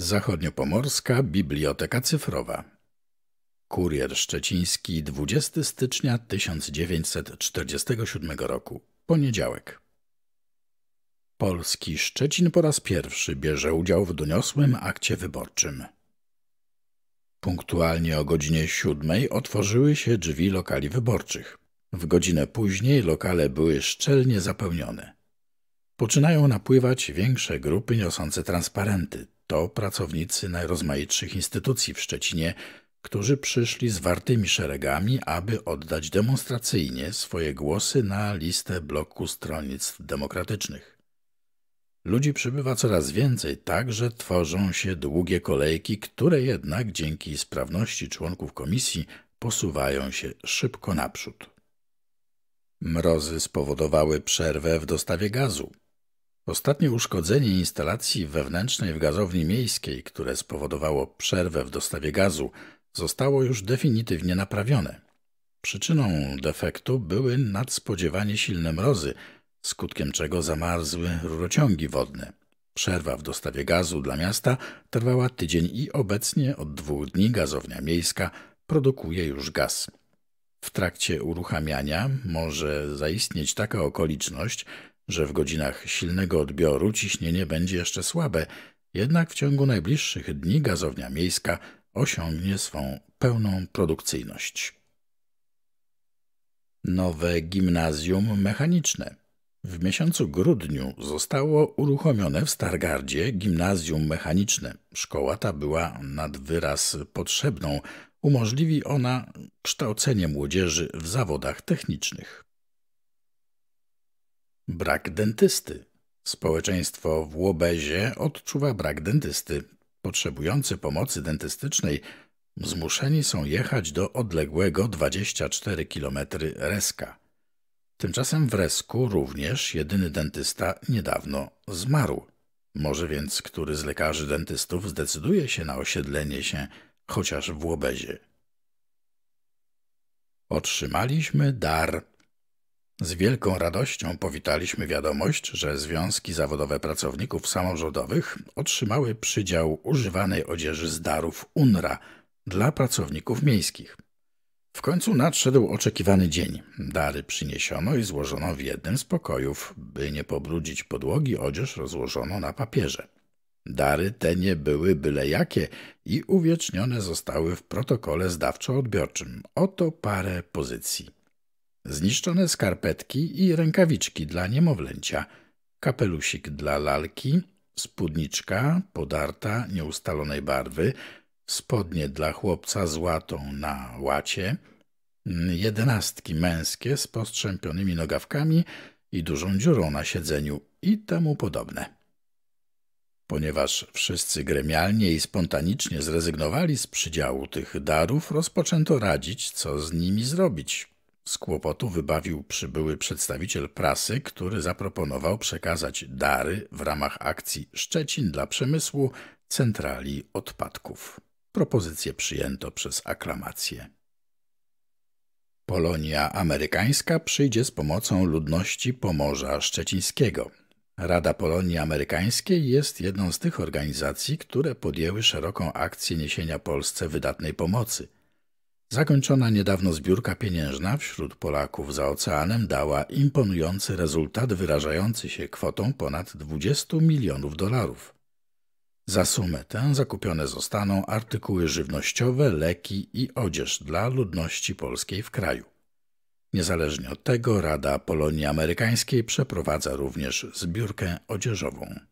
Zachodniopomorska Biblioteka Cyfrowa Kurier Szczeciński 20 stycznia 1947 roku Poniedziałek Polski Szczecin po raz pierwszy bierze udział w doniosłym akcie wyborczym. Punktualnie o godzinie siódmej otworzyły się drzwi lokali wyborczych. W godzinę później lokale były szczelnie zapełnione. Poczynają napływać większe grupy niosące transparenty. To pracownicy najrozmaitszych instytucji w Szczecinie, którzy przyszli zwartymi szeregami, aby oddać demonstracyjnie swoje głosy na listę bloku stronnictw demokratycznych. Ludzi przybywa coraz więcej, tak że tworzą się długie kolejki, które jednak dzięki sprawności członków komisji posuwają się szybko naprzód. Mrozy spowodowały przerwę w dostawie gazu. Ostatnie uszkodzenie instalacji wewnętrznej w gazowni miejskiej, które spowodowało przerwę w dostawie gazu, zostało już definitywnie naprawione. Przyczyną defektu były nadspodziewanie silne mrozy, skutkiem czego zamarzły rurociągi wodne. Przerwa w dostawie gazu dla miasta trwała tydzień i obecnie od dwóch dni gazownia miejska produkuje już gaz. W trakcie uruchamiania może zaistnieć taka okoliczność, że w godzinach silnego odbioru ciśnienie będzie jeszcze słabe, jednak w ciągu najbliższych dni gazownia miejska osiągnie swą pełną produkcyjność. Nowe gimnazjum mechaniczne. W miesiącu grudniu zostało uruchomione w Stargardzie gimnazjum mechaniczne. Szkoła ta była nad wyraz potrzebną. Umożliwi ona kształcenie młodzieży w zawodach technicznych. Brak dentysty. Społeczeństwo w Łobezie odczuwa brak dentysty. Potrzebujący pomocy dentystycznej zmuszeni są jechać do odległego 24 km Reska. Tymczasem w Resku również jedyny dentysta niedawno zmarł. Może więc który z lekarzy dentystów zdecyduje się na osiedlenie się chociaż w Łobezie? Otrzymaliśmy dar z wielką radością powitaliśmy wiadomość, że związki zawodowe pracowników samorządowych otrzymały przydział używanej odzieży z darów UNRA dla pracowników miejskich. W końcu nadszedł oczekiwany dzień. Dary przyniesiono i złożono w jednym z pokojów. By nie pobrudzić podłogi, odzież rozłożono na papierze. Dary te nie były byle jakie i uwiecznione zostały w protokole zdawczo-odbiorczym. Oto parę pozycji zniszczone skarpetki i rękawiczki dla niemowlęcia, kapelusik dla lalki, spódniczka podarta nieustalonej barwy, spodnie dla chłopca z łatą na łacie, jedenastki męskie z postrzępionymi nogawkami i dużą dziurą na siedzeniu i temu podobne. Ponieważ wszyscy gremialnie i spontanicznie zrezygnowali z przydziału tych darów, rozpoczęto radzić, co z nimi zrobić, z kłopotu wybawił przybyły przedstawiciel prasy, który zaproponował przekazać dary w ramach akcji Szczecin dla przemysłu centrali odpadków. Propozycję przyjęto przez aklamację. Polonia amerykańska przyjdzie z pomocą ludności Pomorza Szczecińskiego. Rada Polonii Amerykańskiej jest jedną z tych organizacji, które podjęły szeroką akcję niesienia Polsce wydatnej pomocy – Zakończona niedawno zbiórka pieniężna wśród Polaków za oceanem dała imponujący rezultat wyrażający się kwotą ponad 20 milionów dolarów. Za sumę tę zakupione zostaną artykuły żywnościowe, leki i odzież dla ludności polskiej w kraju. Niezależnie od tego Rada Polonii Amerykańskiej przeprowadza również zbiórkę odzieżową.